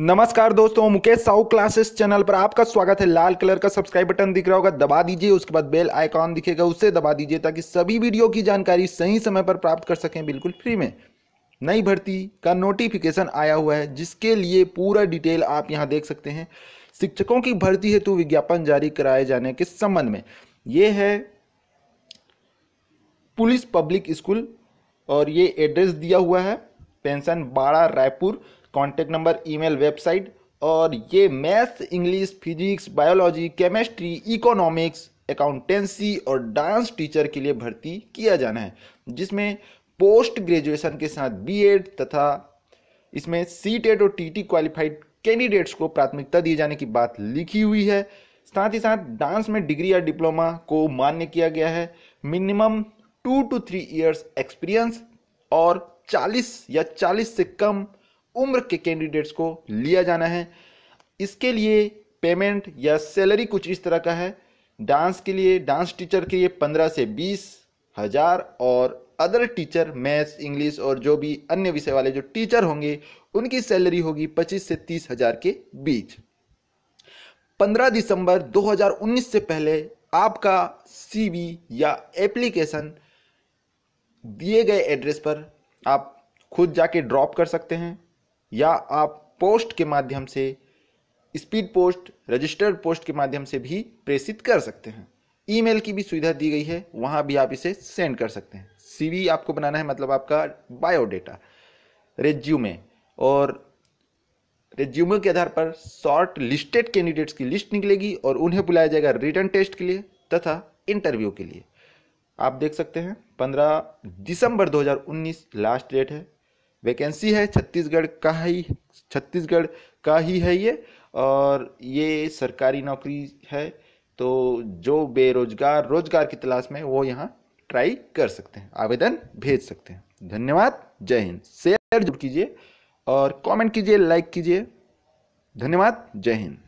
नमस्कार दोस्तों Mukesh Sahu classes channel पर आपका स्वागत है लाल कलर का सब्सक्राइब बटन दिख रहा होगा दबा दीजिए उसके बाद बेल आइकॉन दिखेगा उसे दबा दीजिए ताकि सभी वीडियो की जानकारी सही समय पर प्राप्त कर सकें बिल्कुल फ्री में नई भर्ती का नोटिफिकेशन आया हुआ है जिसके लिए पूरा डिटेल आप यहाँ देख सकते हैं शिक्षकों की भर्ती हेतु विज्ञापन जारी कराए जाने के संबंध में ये है पुलिस पब्लिक स्कूल और ये एड्रेस दिया हुआ है pension Bada Raipur contact number email website और ये maths English physics biology chemistry economics accountancy और डांस टीचर के लिए भर्ती किया जाना है जिसमें पोस्ट ग्रेजुएशन के साथ बीएड तथा इसमें सी टेट और टीटी क्वालिफाइड कैंडिडेट्स को प्राथमिकता दिए जाने की बात लिखी हुई है साथ ही साथ डांस में डिग्री या डिप्लोमा को मान्य किया गया है minimum two two three years experience और चालीस या चालीस से कम उम्र के कैंडिडेट्स को लिया जाना है इसके लिए पेमेंट या सैलरी कुछ इस तरह का है डांस के लिए डांस टीचर के लिए पंद्रह से बीस हजार और अदर टीचर मैथ्स इंग्लिश और जो भी अन्य विषय वाले जो टीचर होंगे उनकी सैलरी होगी पच्चीस से तीस हजार के बीच पंद्रह दिसंबर 2019 से पहले आपका सीवी या एप्लीकेशन दिए गए एड्रेस पर आप खुद जाके ड्रॉप कर सकते हैं या आप पोस्ट के माध्यम से स्पीड पोस्ट रजिस्टर्ड पोस्ट के माध्यम से भी प्रेषित कर सकते हैं ईमेल की भी सुविधा दी गई है वहाँ भी आप इसे सेंड कर सकते हैं सीवी आपको बनाना है मतलब आपका बायोडेटा रेज्यूमे और रेज्यूमे के आधार पर शॉर्ट लिस्टेड कैंडिडेट्स की लिस्ट निकलेगी और उन्हें बुलाया जाएगा रिटर्न टेस्ट के लिए तथा इंटरव्यू के लिए आप देख सकते हैं 15 दिसंबर 2019 लास्ट डेट है वैकेंसी है छत्तीसगढ़ का ही छत्तीसगढ़ का ही है ये और ये सरकारी नौकरी है तो जो बेरोजगार रोजगार की तलाश में वो यहाँ ट्राई कर सकते हैं आवेदन भेज सकते हैं धन्यवाद जय हिंद शेयर जरूर कीजिए और कमेंट कीजिए लाइक कीजिए धन्यवाद जय हिंद